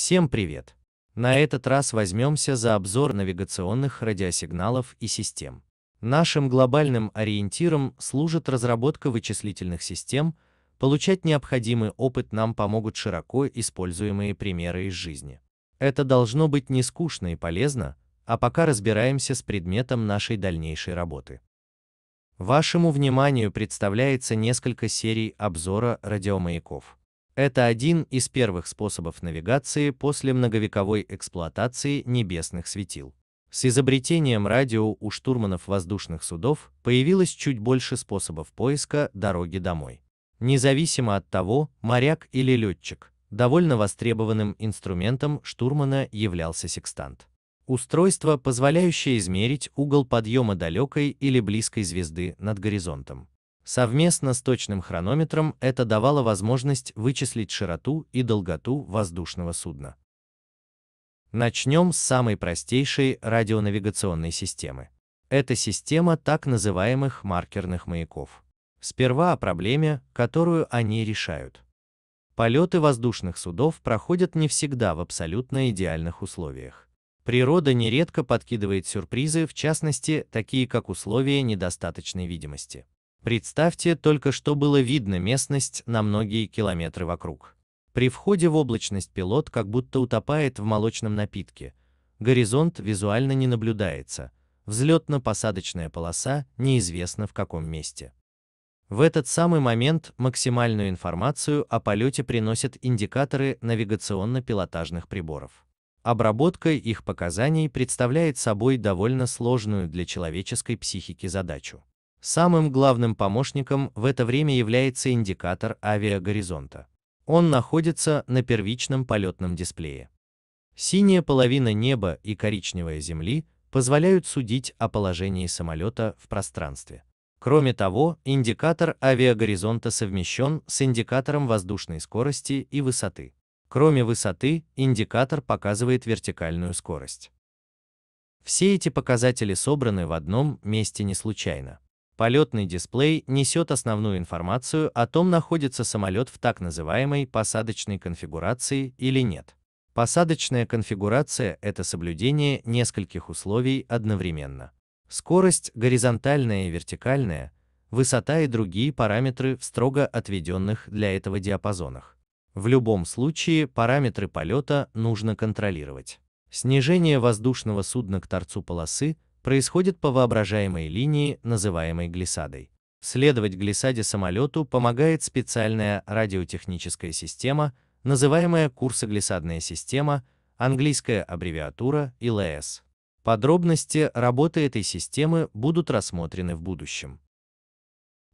Всем привет! На э. этот раз возьмемся за обзор навигационных радиосигналов и систем. Нашим глобальным ориентиром служит разработка вычислительных систем, получать необходимый опыт нам помогут широко используемые примеры из жизни. Это должно быть не скучно и полезно, а пока разбираемся с предметом нашей дальнейшей работы. Вашему вниманию представляется несколько серий обзора радиомаяков. Это один из первых способов навигации после многовековой эксплуатации небесных светил. С изобретением радио у штурманов воздушных судов появилось чуть больше способов поиска дороги домой. Независимо от того, моряк или летчик, довольно востребованным инструментом штурмана являлся секстант. Устройство, позволяющее измерить угол подъема далекой или близкой звезды над горизонтом. Совместно с точным хронометром это давало возможность вычислить широту и долготу воздушного судна. Начнем с самой простейшей радионавигационной системы. Это система так называемых маркерных маяков. Сперва о проблеме, которую они решают. Полеты воздушных судов проходят не всегда в абсолютно идеальных условиях. Природа нередко подкидывает сюрпризы, в частности, такие как условия недостаточной видимости. Представьте только, что было видно местность на многие километры вокруг. При входе в облачность пилот как будто утопает в молочном напитке. Горизонт визуально не наблюдается. Взлетно-посадочная полоса неизвестна в каком месте. В этот самый момент максимальную информацию о полете приносят индикаторы навигационно-пилотажных приборов. Обработка их показаний представляет собой довольно сложную для человеческой психики задачу. Самым главным помощником в это время является индикатор авиагоризонта. Он находится на первичном полетном дисплее. Синяя половина неба и коричневая земли позволяют судить о положении самолета в пространстве. Кроме того, индикатор авиагоризонта совмещен с индикатором воздушной скорости и высоты. Кроме высоты, индикатор показывает вертикальную скорость. Все эти показатели собраны в одном месте не случайно. Полетный дисплей несет основную информацию о том, находится самолет в так называемой посадочной конфигурации или нет. Посадочная конфигурация – это соблюдение нескольких условий одновременно. Скорость горизонтальная и вертикальная, высота и другие параметры в строго отведенных для этого диапазонах. В любом случае параметры полета нужно контролировать. Снижение воздушного судна к торцу полосы – происходит по воображаемой линии, называемой глиссадой. Следовать глиссаде самолету помогает специальная радиотехническая система, называемая курсоглиссадная система, английская аббревиатура ИЛС. Подробности работы этой системы будут рассмотрены в будущем.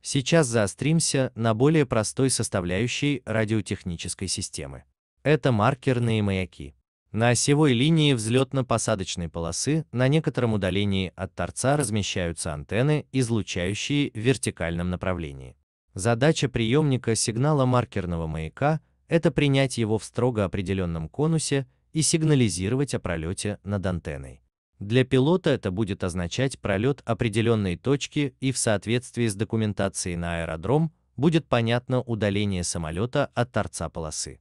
Сейчас заостримся на более простой составляющей радиотехнической системы. Это маркерные маяки. На осевой линии взлетно-посадочной полосы на некотором удалении от торца размещаются антенны, излучающие в вертикальном направлении. Задача приемника сигнала маркерного маяка – это принять его в строго определенном конусе и сигнализировать о пролете над антенной. Для пилота это будет означать пролет определенной точки и в соответствии с документацией на аэродром будет понятно удаление самолета от торца полосы.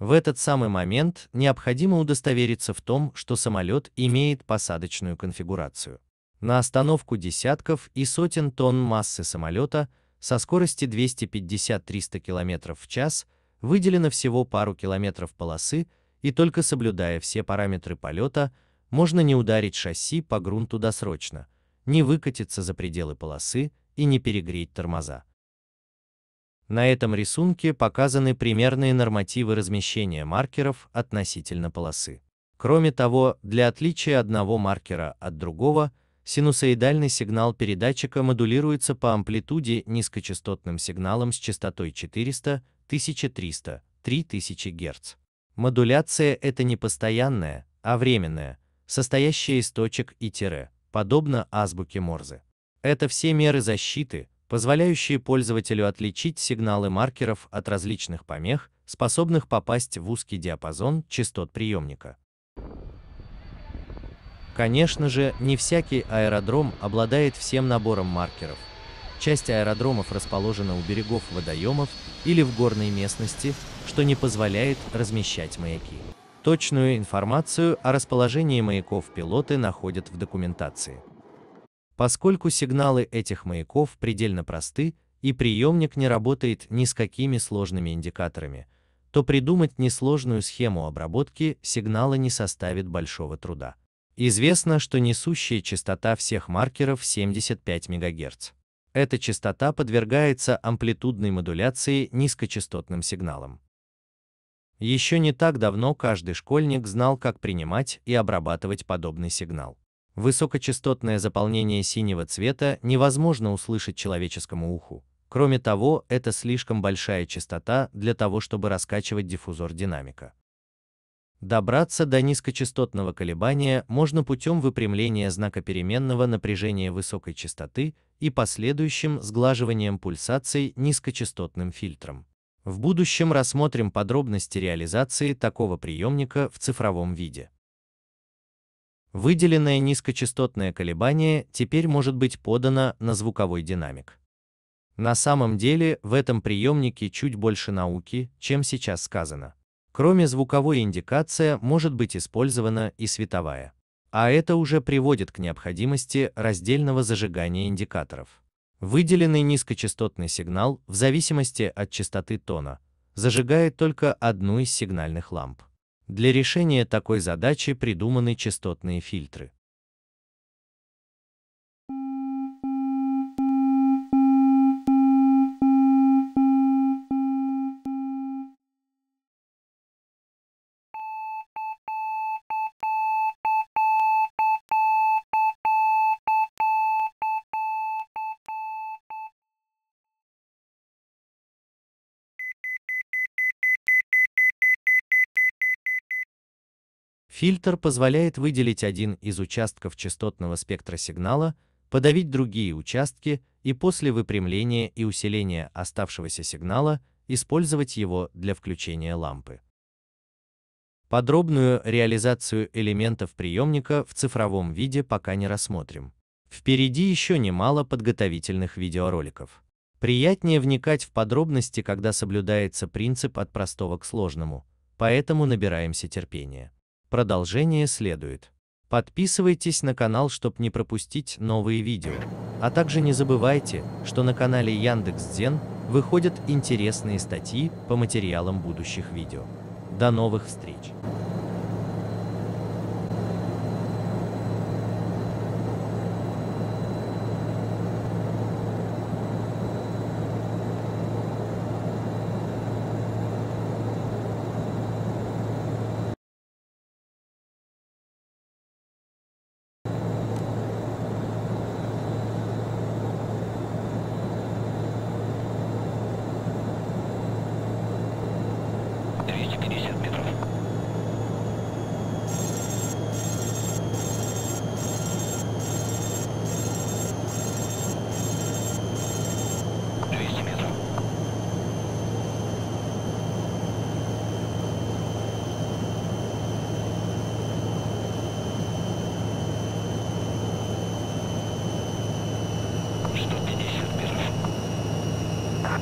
В этот самый момент необходимо удостовериться в том, что самолет имеет посадочную конфигурацию. На остановку десятков и сотен тонн массы самолета со скорости 250-300 км в час выделено всего пару километров полосы, и только соблюдая все параметры полета, можно не ударить шасси по грунту досрочно, не выкатиться за пределы полосы и не перегреть тормоза. На этом рисунке показаны примерные нормативы размещения маркеров относительно полосы. Кроме того, для отличия одного маркера от другого, синусоидальный сигнал передатчика модулируется по амплитуде низкочастотным сигналом с частотой 400, 1300, 3000 Гц. Модуляция – это не постоянная, а временная, состоящая из точек и тире, подобно азбуке Морзе. Это все меры защиты, позволяющие пользователю отличить сигналы маркеров от различных помех, способных попасть в узкий диапазон частот приемника. Конечно же, не всякий аэродром обладает всем набором маркеров. Часть аэродромов расположена у берегов водоемов или в горной местности, что не позволяет размещать маяки. Точную информацию о расположении маяков пилоты находят в документации. Поскольку сигналы этих маяков предельно просты и приемник не работает ни с какими сложными индикаторами, то придумать несложную схему обработки сигнала не составит большого труда. Известно, что несущая частота всех маркеров 75 МГц. Эта частота подвергается амплитудной модуляции низкочастотным сигналам. Еще не так давно каждый школьник знал, как принимать и обрабатывать подобный сигнал. Высокочастотное заполнение синего цвета невозможно услышать человеческому уху. Кроме того, это слишком большая частота для того, чтобы раскачивать диффузор динамика. Добраться до низкочастотного колебания можно путем выпрямления знака переменного напряжения высокой частоты и последующим сглаживанием пульсаций низкочастотным фильтром. В будущем рассмотрим подробности реализации такого приемника в цифровом виде. Выделенное низкочастотное колебание теперь может быть подано на звуковой динамик. На самом деле в этом приемнике чуть больше науки, чем сейчас сказано. Кроме звуковой индикация может быть использована и световая. А это уже приводит к необходимости раздельного зажигания индикаторов. Выделенный низкочастотный сигнал в зависимости от частоты тона зажигает только одну из сигнальных ламп. Для решения такой задачи придуманы частотные фильтры. Фильтр позволяет выделить один из участков частотного спектра сигнала, подавить другие участки и после выпрямления и усиления оставшегося сигнала использовать его для включения лампы. Подробную реализацию элементов приемника в цифровом виде пока не рассмотрим. Впереди еще немало подготовительных видеороликов. Приятнее вникать в подробности, когда соблюдается принцип от простого к сложному, поэтому набираемся терпения. Продолжение следует. Подписывайтесь на канал, чтобы не пропустить новые видео. А также не забывайте, что на канале Яндекс.Дзен выходят интересные статьи по материалам будущих видео. До новых встреч!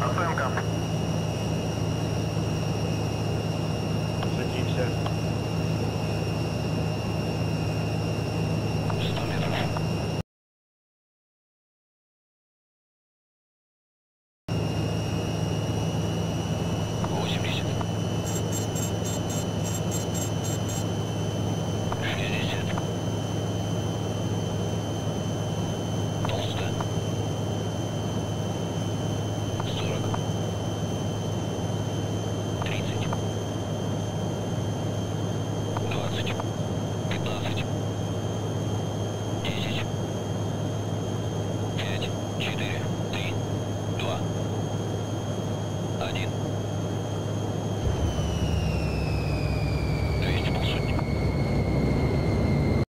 Оценка. Садимся.